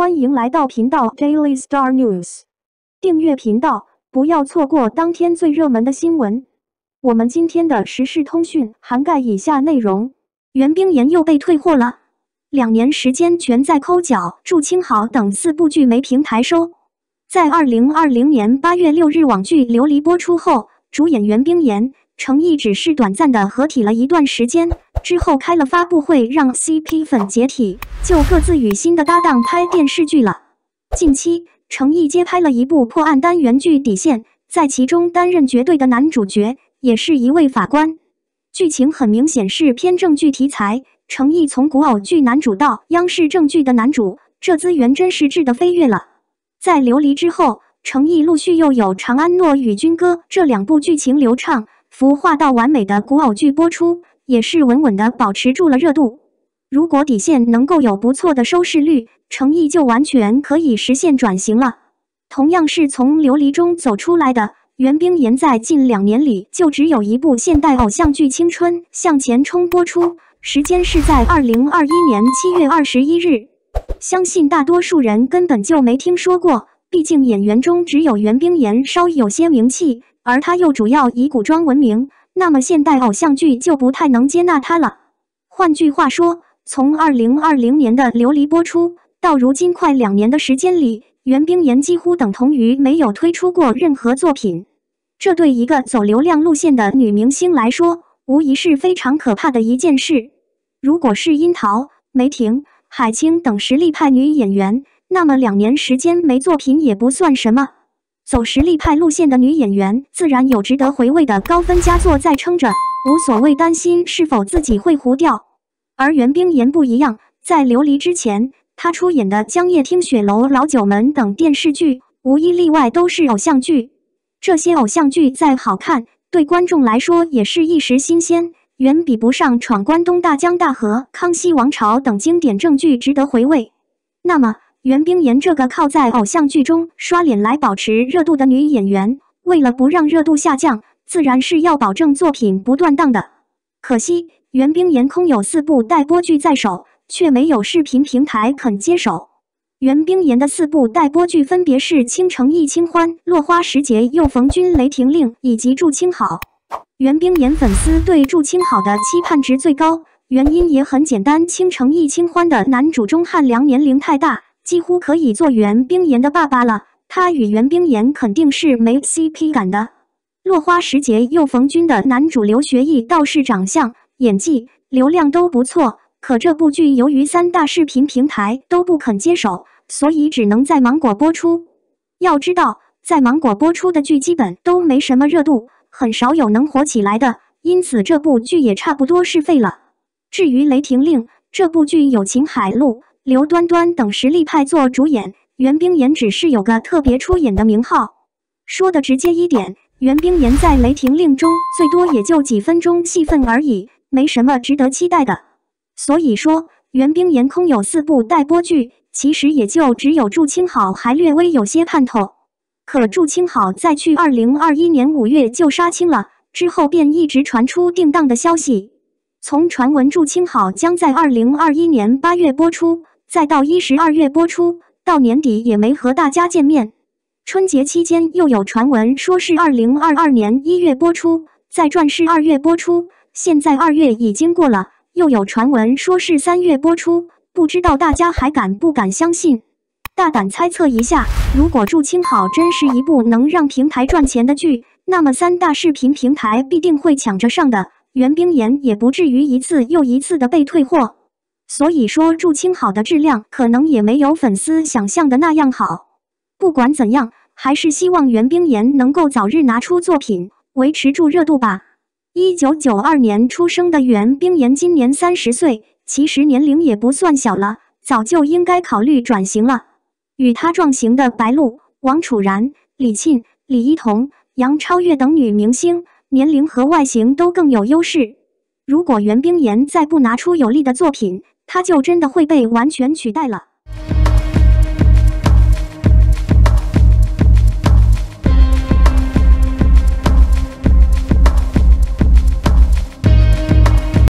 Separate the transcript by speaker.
Speaker 1: 欢迎来到频道 Daily Star News，订阅频道，不要错过当天最热门的新闻。我们今天的时事通讯涵盖以下内容：袁冰妍又被退货了，两年时间全在抠脚、祝青好等四部剧没平台收。在二零二零年八月六日网剧《琉璃》播出后，主演袁冰妍。成毅只是短暂的合体了一段时间，之后开了发布会让 CP 粉解体，就各自与新的搭档拍电视剧了。近期，成毅接拍了一部破案单元剧《底线》，在其中担任绝对的男主角，也是一位法官。剧情很明显是偏正剧题材。成毅从古偶剧男主到央视正剧的男主，这资源真是质的飞跃了。在《琉璃》之后，成毅陆续又有《长安诺》与《军歌》这两部，剧情流畅。服化到完美的古偶剧播出，也是稳稳的保持住了热度。如果底线能够有不错的收视率，诚意就完全可以实现转型了。同样是从《琉璃》中走出来的袁冰妍，在近两年里就只有一部现代偶像剧《青春向前冲》播出，时间是在二零二一年七月二十一日。相信大多数人根本就没听说过，毕竟演员中只有袁冰妍稍有些名气。而她又主要以古装闻名，那么现代偶像剧就不太能接纳她了。换句话说，从二零二零年的《琉璃》播出到如今快两年的时间里，袁冰妍几乎等同于没有推出过任何作品。这对一个走流量路线的女明星来说，无疑是非常可怕的一件事。如果是樱桃、梅婷、海清等实力派女演员，那么两年时间没作品也不算什么。走实力派路线的女演员，自然有值得回味的高分佳作在撑着，无所谓担心是否自己会糊掉。而袁冰妍不一样，在《琉璃》之前，她出演的《江夜听雪楼》《老九门》等电视剧，无一例外都是偶像剧。这些偶像剧再好看，对观众来说也是一时新鲜，远比不上《闯关东》《大江大河》《康熙王朝》等经典正剧值得回味。那么，袁冰妍这个靠在偶像剧中刷脸来保持热度的女演员，为了不让热度下降，自然是要保证作品不断档的。可惜袁冰妍空有四部待播剧在手，却没有视频平台肯接手。袁冰妍的四部待播剧分别是《倾城亦清欢》《落花时节又逢君》《雷霆令》以及《祝卿好》。袁冰妍粉丝对《祝卿好》的期盼值最高，原因也很简单，《倾城亦清欢》的男主钟汉良年龄太大。几乎可以做袁冰妍的爸爸了，他与袁冰妍肯定是没 CP 感的。落花时节又逢君的男主刘学义倒是长相、演技、流量都不错，可这部剧由于三大视频平台都不肯接手，所以只能在芒果播出。要知道，在芒果播出的剧基本都没什么热度，很少有能火起来的，因此这部剧也差不多是废了。至于《雷霆令》这部剧有秦海璐。刘端端等实力派做主演，袁冰妍只是有个特别出演的名号。说的直接一点，袁冰妍在《雷霆令》中最多也就几分钟戏份而已，没什么值得期待的。所以说，袁冰妍空有四部待播剧，其实也就只有《祝清好》还略微有些盼头。可《祝清好》在去二零二一年五月就杀青了，之后便一直传出定档的消息。从传闻，《祝清好》将在二零二一年八月播出。再到一十二月播出，到年底也没和大家见面。春节期间又有传闻说是二零二二年一月播出，再转是二月播出，现在二月已经过了，又有传闻说是三月播出。不知道大家还敢不敢相信？大胆猜测一下，如果《祝青好》真是一部能让平台赚钱的剧，那么三大视频平台必定会抢着上的，袁冰妍也不至于一次又一次的被退货。所以说，祝卿好的质量可能也没有粉丝想象的那样好。不管怎样，还是希望袁冰妍能够早日拿出作品，维持住热度吧。一九九二年出生的袁冰妍今年三十岁，其实年龄也不算小了，早就应该考虑转型了。与她撞型的白鹿、王楚然、李沁、李一桐、杨超越等女明星，年龄和外形都更有优势。如果袁冰妍再不拿出有力的作品，他就真的会被完全取代了。